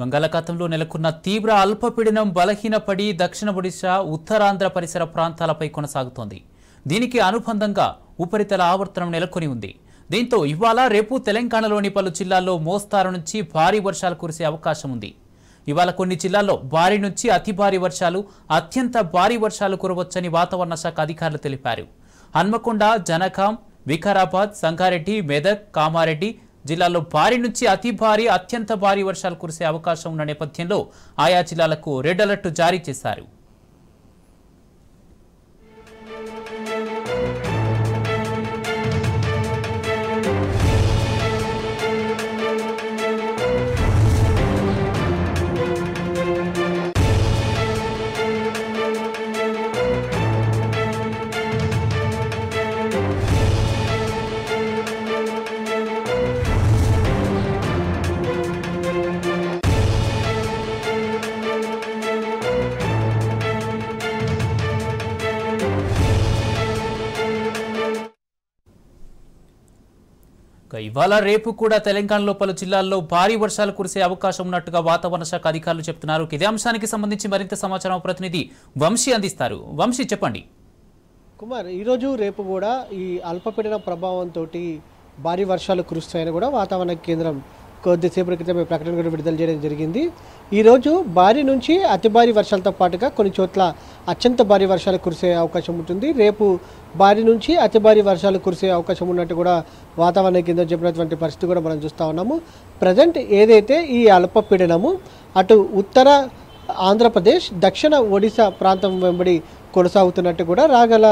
బంగాళాఖాతంలో నెలకొన్న తీవ్ర అల్పపీడనం బలహీనపడి దక్షిణ ఒడిశా ఉత్తరాంధ్ర పరిసర ప్రాంతాలపై కొనసాగుతోంది దీనికి అనుబంధంగా ఉపరితల ఆవర్తనం నెలకొని ఉంది దీంతో ఇవాళ రేపు తెలంగాణలోని పలు జిల్లాల్లో మోస్తారు నుంచి భారీ వర్షాలు కురిసే అవకాశం ఉంది ఇవాళ కొన్ని జిల్లాల్లో భారీ నుంచి అతి భారీ వర్షాలు అత్యంత భారీ వర్షాలు కురవచ్చని వాతావరణ శాఖ అధికారులు తెలిపారు హన్మకొండ జనకాం వికారాబాద్ సంగారెడ్డి మెదక్ కామారెడ్డి జిల్లాలో భారీ నుంచి అతి భారీ అత్యంత భారీ వర్షాలు కురిసే అవకాశం ఉన్న నేపథ్యంలో ఆయా జిల్లాలకు రెడ్ అలర్ట్ జారీ చేశారు ఇవాళ రేపు కూడా తెలంగాణలో పలు జిల్లాల్లో భారీ వర్షాలు కురిసే అవకాశం ఉన్నట్టుగా వాతావరణ శాఖ అధికారులు చెప్తున్నారు ఇదే అంశానికి సంబంధించి మరింత సమాచారం ప్రతినిధి వంశీ అందిస్తారు వంశీ చెప్పండి కుమార్ ఈరోజు రేపు కూడా ఈ అల్పపీడన ప్రభావంతో భారీ వర్షాలు కురుస్తాయని కూడా వాతావరణ కేంద్రం కొద్దిసేపటి క్రితమే ప్రకటన కూడా విడుదల చేయడం జరిగింది ఈరోజు భారీ నుంచి అతి భారీ వర్షాలతో పాటుగా కొన్ని చోట్ల అత్యంత భారీ వర్షాలు కురిసే అవకాశం ఉంటుంది రేపు భారీ నుంచి అతి భారీ వర్షాలు కురిసే అవకాశం ఉన్నట్టు కూడా వాతావరణ కింద చెప్పినటువంటి పరిస్థితి కూడా మనం చూస్తూ ఉన్నాము ప్రజెంట్ ఏదైతే ఈ అల్పపీడనము అటు ఉత్తర ఆంధ్రప్రదేశ్ దక్షిణ ఒడిశా ప్రాంతం వెంబడి కొనసాగుతున్నట్టు కూడా రాగల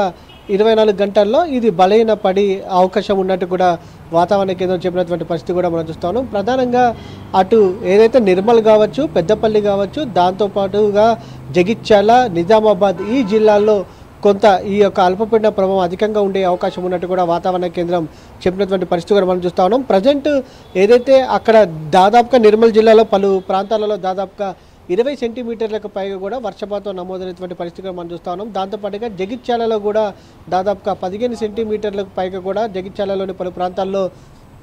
ఇరవై నాలుగు గంటల్లో ఇది బలహీన పడి అవకాశం ఉన్నట్టు కూడా వాతావరణ కేంద్రం చెప్పినటువంటి పరిస్థితి కూడా మనం చూస్తాను ప్రధానంగా అటు ఏదైతే నిర్మల్ కావచ్చు పెద్దపల్లి కావచ్చు దాంతోపాటుగా జగిత్యాల నిజామాబాద్ ఈ జిల్లాల్లో కొంత ఈ యొక్క అల్పపీడన ప్రభావం అధికంగా ఉండే అవకాశం ఉన్నట్టు కూడా వాతావరణ కేంద్రం చెప్పినటువంటి పరిస్థితి కూడా మనం చూస్తా ఉన్నాం ప్రజెంట్ ఏదైతే అక్కడ దాదాపుగా నిర్మల్ జిల్లాలో పలు ప్రాంతాలలో దాదాపుగా ఇరవై సెంటీమీటర్లకు పైగా కూడా వర్షపాతం నమోదైనటువంటి కూడా మనం చూస్తూ ఉన్నాం దాంతోపాటుగా జగిత్యాలలో కూడా దాదాపుగా పదిహేను సెంటీమీటర్లకు పైగా కూడా జగిత్యాలలోని పలు ప్రాంతాల్లో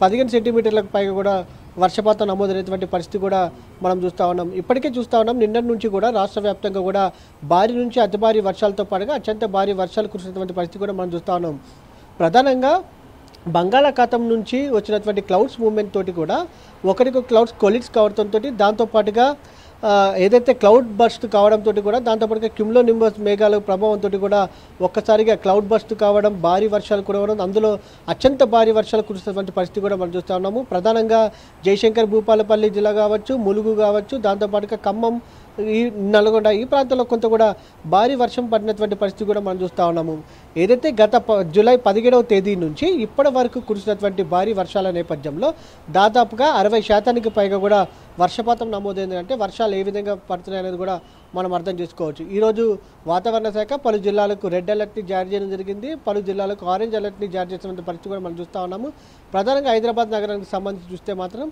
పదిహేను సెంటీమీటర్లకు పైగా కూడా వర్షపాతం నమోదైనటువంటి పరిస్థితి కూడా మనం చూస్తూ ఉన్నాం ఇప్పటికే చూస్తూ ఉన్నాం నిన్న నుంచి కూడా రాష్ట్ర వ్యాప్తంగా కూడా భారీ నుంచి అతి భారీ వర్షాలతో పాటుగా అత్యంత భారీ వర్షాలు కురిసినటువంటి పరిస్థితి కూడా మనం చూస్తూ ఉన్నాం ప్రధానంగా బంగాళాఖాతం నుంచి వచ్చినటువంటి క్లౌడ్స్ మూమెంట్ తోటి కూడా ఒకరికి క్లౌడ్స్ కొలిక్స్ కావడంతో దాంతోపాటుగా ఏదైతే క్లౌడ్ బస్ట్ కావడంతో కూడా దాంతోపాటుగా క్యుమ్లో నింబస్ మేఘాల ప్రభావంతో కూడా ఒక్కసారిగా క్లౌడ్ బస్ట్ కావడం భారీ వర్షాలు కురవడం అందులో అత్యంత భారీ వర్షాలు కురిసినటువంటి పరిస్థితి కూడా మనం చూస్తూ ఉన్నాము ప్రధానంగా జయశంకర్ భూపాలపల్లి జిల్లా కావచ్చు ములుగు కావచ్చు దాంతోపాటుగా ఖమ్మం ఈ నల్గొండ ఈ ప్రాంతంలో కొంత కూడా భారీ వర్షం పడినటువంటి పరిస్థితి కూడా మనం చూస్తూ ఉన్నాము ఏదైతే గత జూలై పదిహేడవ తేదీ నుంచి ఇప్పటి వరకు కురిసినటువంటి భారీ వర్షాల నేపథ్యంలో దాదాపుగా అరవై శాతానికి పైగా కూడా వర్షపాతం నమోదైంది అంటే వర్షాలు ఏ విధంగా పడుతున్నాయి అనేది కూడా మనం అర్థం చేసుకోవచ్చు ఈరోజు వాతావరణ శాఖ పలు జిల్లాలకు రెడ్ అలర్ట్ని జారీ చేయడం జరిగింది పలు జిల్లాలకు ఆరెంజ్ అలర్ట్ని జారీ చేసిన పరిస్థితి కూడా మనం చూస్తూ ఉన్నాము ప్రధానంగా హైదరాబాద్ నగరానికి సంబంధించి చూస్తే మాత్రం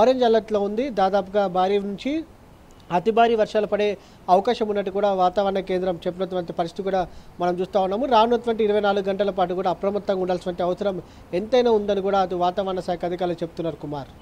ఆరెంజ్ అలర్ట్లో ఉంది దాదాపుగా భారీ నుంచి అతి భారీ వర్షాలు పడే అవకాశం ఉన్నట్టు కూడా వాతావరణ కేంద్రం చెప్పినటువంటి పరిస్థితి కూడా మనం చూస్తూ ఉన్నాము రానున్నటువంటి ఇరవై నాలుగు గంటల పాటు కూడా అప్రమత్తంగా ఉండాల్సిన అవసరం ఎంతైనా ఉందని కూడా అది వాతావరణ శాఖ అధికారులు చెప్తున్నారు కుమార్